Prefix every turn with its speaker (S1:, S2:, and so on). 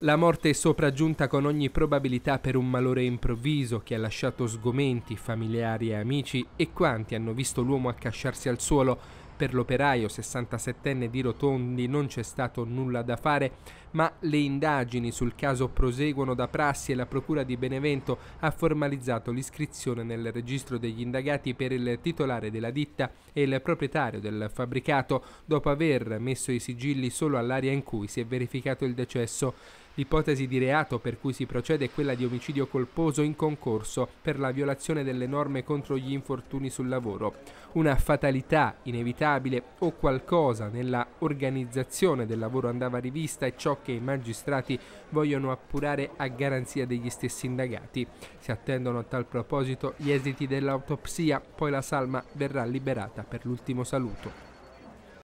S1: La morte è sopraggiunta con ogni probabilità per un malore improvviso che ha lasciato sgomenti familiari e amici e quanti hanno visto l'uomo accasciarsi al suolo. Per l'operaio 67enne di Rotondi non c'è stato nulla da fare, ma le indagini sul caso proseguono da prassi e la Procura di Benevento ha formalizzato l'iscrizione nel registro degli indagati per il titolare della ditta e il proprietario del fabbricato, dopo aver messo i sigilli solo all'area in cui si è verificato il decesso. L'ipotesi di reato per cui si procede è quella di omicidio colposo in concorso per la violazione delle norme contro gli infortuni sul lavoro. Una fatalità inevitabile o qualcosa nella organizzazione del lavoro andava rivista e ciò che i magistrati vogliono appurare a garanzia degli stessi indagati. Si attendono a tal proposito gli esiti dell'autopsia, poi la salma verrà liberata per l'ultimo saluto.